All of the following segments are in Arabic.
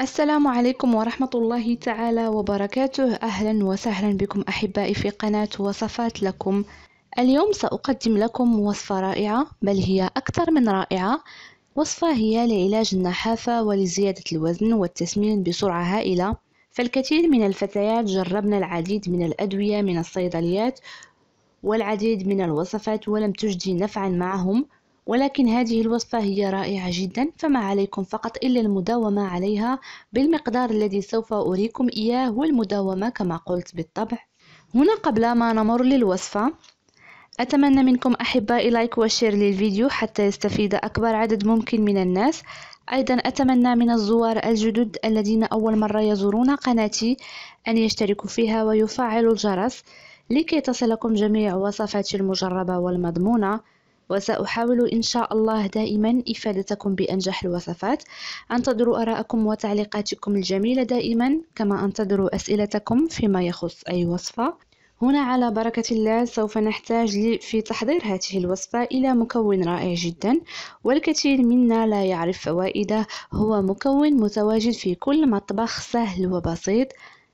السلام عليكم ورحمة الله تعالى وبركاته أهلا وسهلا بكم أحبائي في قناة وصفات لكم اليوم سأقدم لكم وصفة رائعة بل هي أكثر من رائعة وصفة هي لعلاج النحافة ولزيادة الوزن والتسمين بسرعة هائلة فالكثير من الفتيات جربن العديد من الأدوية من الصيدليات والعديد من الوصفات ولم تجدي نفعا معهم ولكن هذه الوصفة هي رائعة جدا فما عليكم فقط إلا المداومة عليها بالمقدار الذي سوف أريكم إياه والمداومة كما قلت بالطبع هنا قبل ما نمر للوصفة أتمنى منكم أحبائي لايك وشير للفيديو حتى يستفيد أكبر عدد ممكن من الناس أيضا أتمنى من الزوار الجدد الذين أول مرة يزورون قناتي أن يشتركوا فيها ويفعلوا الجرس لكي تصلكم جميع وصفاتي المجربة والمضمونة وسأحاول إن شاء الله دائما إفادتكم بأنجح الوصفات أنتظر أراءكم وتعليقاتكم الجميلة دائما كما أنتظر أسئلتكم فيما يخص أي وصفة هنا على بركة الله سوف نحتاج في تحضير هذه الوصفة إلى مكون رائع جدا والكثير منا لا يعرف فوائده هو مكون متواجد في كل مطبخ سهل وبسيط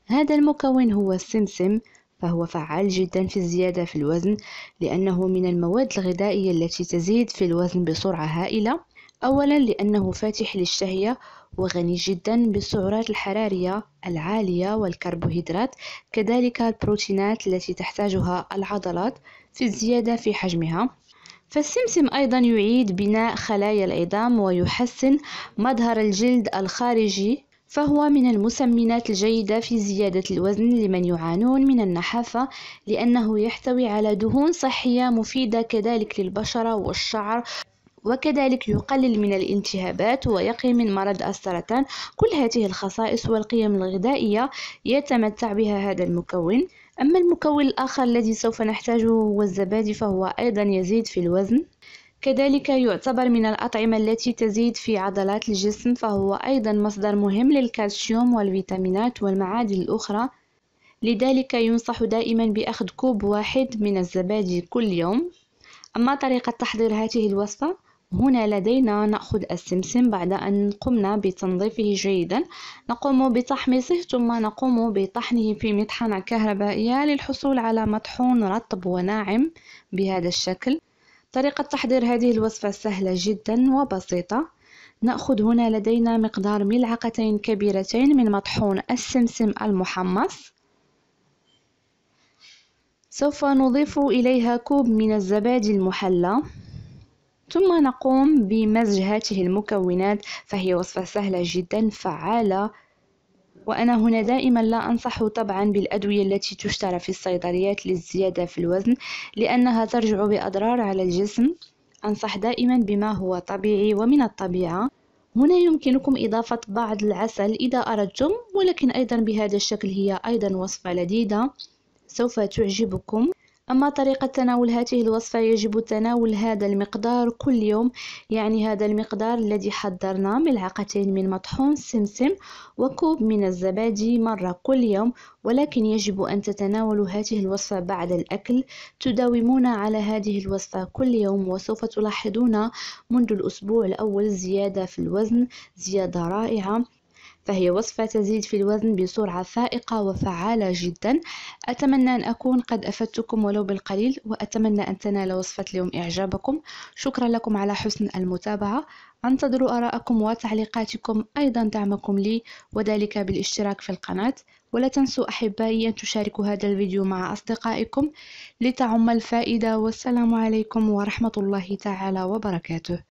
هذا المكون هو السمسم فهو فعال جدا في الزيادة في الوزن لأنه من المواد الغذائية التي تزيد في الوزن بسرعة هائلة أولا لأنه فاتح للشهية وغني جدا بالسعرات الحرارية العالية والكربوهيدرات كذلك البروتينات التي تحتاجها العضلات في الزيادة في حجمها فالسمسم أيضا يعيد بناء خلايا العظام ويحسن مظهر الجلد الخارجي فهو من المسمنات الجيدة في زيادة الوزن لمن يعانون من النحافة لأنه يحتوي على دهون صحية مفيدة كذلك للبشرة والشعر وكذلك يقلل من الالتهابات ويقي من مرض السرطان كل هذه الخصائص والقيم الغذائية يتمتع بها هذا المكون أما المكون الآخر الذي سوف نحتاجه هو الزبادي فهو أيضا يزيد في الوزن كذلك يعتبر من الأطعمة التي تزيد في عضلات الجسم فهو أيضا مصدر مهم للكالسيوم والفيتامينات والمعادن الأخرى لذلك ينصح دائما بأخذ كوب واحد من الزبادي كل يوم أما طريقة تحضير هذه الوصفة هنا لدينا نأخذ السمسم بعد أن قمنا بتنظيفه جيدا نقوم بتحميصه ثم نقوم بطحنه في مطحنة كهربائية للحصول على مطحون رطب وناعم بهذا الشكل طريقة تحضير هذه الوصفة سهلة جدا وبسيطة نأخذ هنا لدينا مقدار ملعقتين كبيرتين من مطحون السمسم المحمص سوف نضيف إليها كوب من الزبادي المحلى ثم نقوم بمزج هاته المكونات فهي وصفة سهلة جدا فعالة وأنا هنا دائما لا أنصح طبعا بالأدوية التي تشترى في الصيدليات للزيادة في الوزن لأنها ترجع بأضرار على الجسم أنصح دائما بما هو طبيعي ومن الطبيعة هنا يمكنكم إضافة بعض العسل إذا أردتم ولكن أيضا بهذا الشكل هي أيضا وصفة لذيذة سوف تعجبكم أما طريقة تناول هذه الوصفة يجب تناول هذا المقدار كل يوم يعني هذا المقدار الذي حضرناه ملعقتين من مطحون سمسم وكوب من الزبادي مرة كل يوم ولكن يجب أن تتناولوا هذه الوصفة بعد الأكل تداومون على هذه الوصفة كل يوم وسوف تلاحظون منذ الأسبوع الأول زيادة في الوزن زيادة رائعة فهي وصفة تزيد في الوزن بسرعة فائقة وفعالة جدا أتمنى أن أكون قد أفدتكم ولو بالقليل وأتمنى أن تنال وصفة اليوم إعجابكم شكرا لكم على حسن المتابعة أنتظر آراءكم وتعليقاتكم أيضا دعمكم لي وذلك بالاشتراك في القناة ولا تنسوا أحبائي أن تشاركوا هذا الفيديو مع أصدقائكم لتعم الفائدة والسلام عليكم ورحمة الله تعالى وبركاته